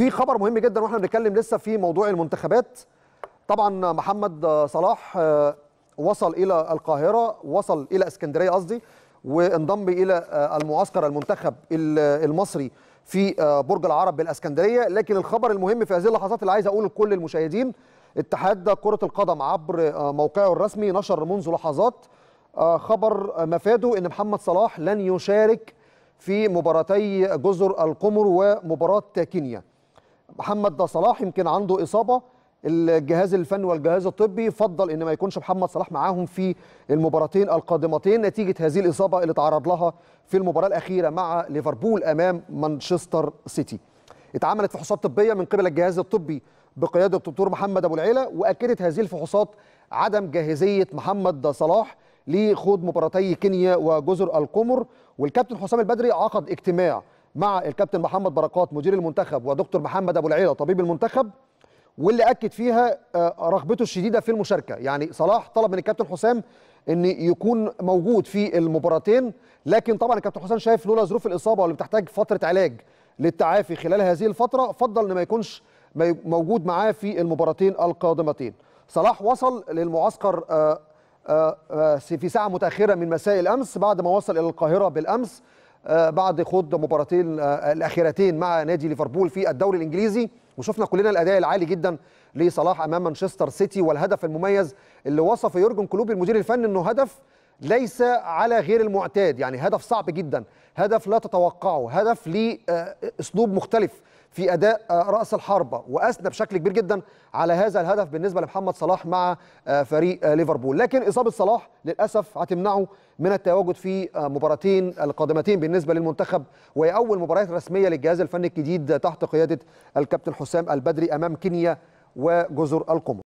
في خبر مهم جدا واحنا بنتكلم لسه في موضوع المنتخبات طبعا محمد صلاح آه، وصل الى القاهره وصل الى اسكندريه قصدي وانضم الى آه، المعسكر المنتخب المصري في آه، برج العرب بالاسكندريه لكن الخبر المهم في هذه اللحظات اللي عايز اقوله لكل المشاهدين اتحاد كره القدم عبر موقعه الرسمي نشر منذ لحظات خبر مفاده ان محمد صلاح لن يشارك في مباراتي جزر القمر ومباراه كينيا محمد ده صلاح يمكن عنده اصابه الجهاز الفني والجهاز الطبي فضل ان ما يكونش محمد صلاح معاهم في المباراتين القادمتين نتيجه هذه الاصابه اللي تعرض لها في المباراه الاخيره مع ليفربول امام مانشستر سيتي. اتعملت فحوصات طبيه من قبل الجهاز الطبي بقياده الدكتور محمد ابو العيله واكدت هذه الفحوصات عدم جاهزيه محمد صلاح لخوض مباراتي كينيا وجزر القمر والكابتن حسام البدري عقد اجتماع مع الكابتن محمد بركات مدير المنتخب ودكتور محمد ابو العيله طبيب المنتخب واللي اكد فيها آه، رغبته الشديده في المشاركه يعني صلاح طلب من الكابتن حسام ان يكون موجود في المباراتين لكن طبعا الكابتن حسام شايف لولا ظروف الاصابه واللي بتحتاج فتره علاج للتعافي خلال هذه الفتره فضل ان ما يكونش موجود معاه في المباراتين القادمتين صلاح وصل للمعسكر آه، آه، في ساعه متاخره من مساء الامس بعد ما وصل الى القاهره بالامس آه، بعد خوض مباراتين آه، الاخيرتين مع نادي ليفربول في الدوري الانجليزي وشفنا كلنا الاداء العالي جدا لصلاح امام مانشستر سيتي والهدف المميز اللي وصف يورجن كلوب المدير الفني انه هدف ليس على غير المعتاد يعني هدف صعب جدا هدف لا تتوقعه هدف لأسلوب آه، مختلف في اداء آه، راس الحربه واثنى بشكل كبير جدا على هذا الهدف بالنسبه لمحمد صلاح مع آه، فريق ليفربول لكن اصابه صلاح للاسف هتمنعه من التواجد في مباراتين القادمتين بالنسبه للمنتخب وهي اول مباريات رسميه للجهاز الفني الجديد تحت قياده الكابتن حسام البدري امام كينيا وجزر القمر